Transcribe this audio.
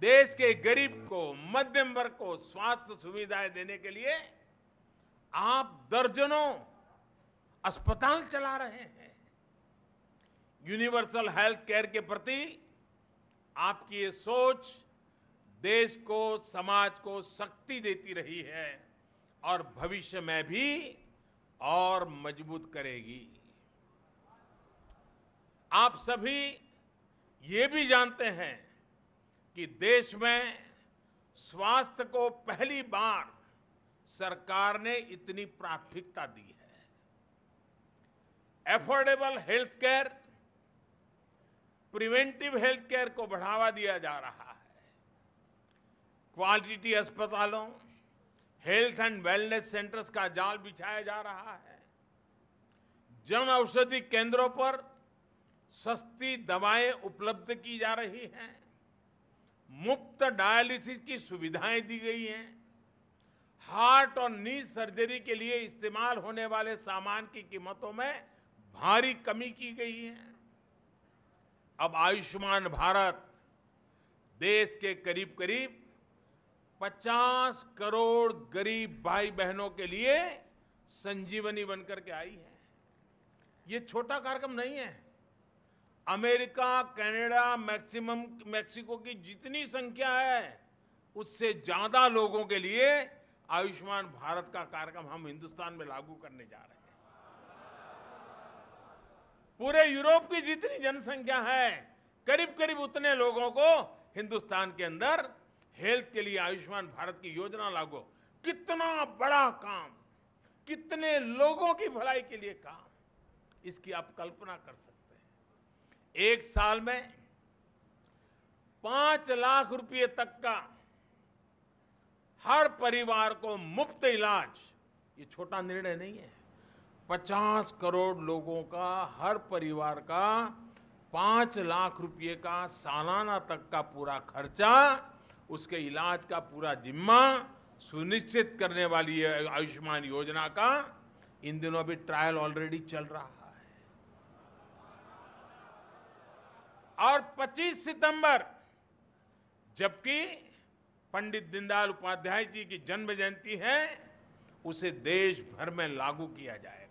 देश के गरीब को मध्यम वर्ग को स्वास्थ्य सुविधाएं देने के लिए आप दर्जनों अस्पताल चला रहे हैं यूनिवर्सल हेल्थ केयर के प्रति आपकी ये सोच देश को समाज को शक्ति देती रही है और भविष्य में भी और मजबूत करेगी आप सभी ये भी जानते हैं कि देश में स्वास्थ्य को पहली बार सरकार ने इतनी प्राथमिकता दी है affordable health care preventive health care को बढ़ावा दिया जा रहा है क्वालिटी अस्पतालों हेल्थ एंड वेलनेस सेंटर्स का जाल बिछाया जा रहा है जन औषधि केंद्रों पर सस्ती दवाएं उपलब्ध की जा रही हैं मुफ्त डायलिसिस की सुविधाएं दी गई हैं हार्ट और नी सर्जरी के लिए इस्तेमाल होने वाले सामान की कीमतों में भारी कमी की गई है अब आयुष्मान भारत देश के करीब करीब 50 करोड़ गरीब भाई बहनों के लिए संजीवनी बनकर के आई है ये छोटा कार्यक्रम नहीं है अमेरिका कनाडा मैक्सिमम मैक्सिको की जितनी संख्या है उससे ज्यादा लोगों के लिए आयुष्मान भारत का कार्यक्रम हम हिंदुस्तान में लागू करने जा रहे हैं पूरे यूरोप की जितनी जनसंख्या है करीब करीब उतने लोगों को हिंदुस्तान के अंदर हेल्थ के लिए आयुष्मान भारत की योजना लागू कितना बड़ा काम कितने लोगों की भलाई के लिए काम इसकी आप कल्पना कर सकते एक साल में पांच लाख रुपए तक का हर परिवार को मुफ्त इलाज ये छोटा निर्णय नहीं है पचास करोड़ लोगों का हर परिवार का पांच लाख रुपए का सालाना तक का पूरा खर्चा उसके इलाज का पूरा जिम्मा सुनिश्चित करने वाली आयुष्मान योजना का इन दिनों अभी ट्रायल ऑलरेडी चल रहा है और 25 सितंबर जबकि पंडित दीनदयाल उपाध्याय जी की जन्म जयंती है उसे देश भर में लागू किया जाएगा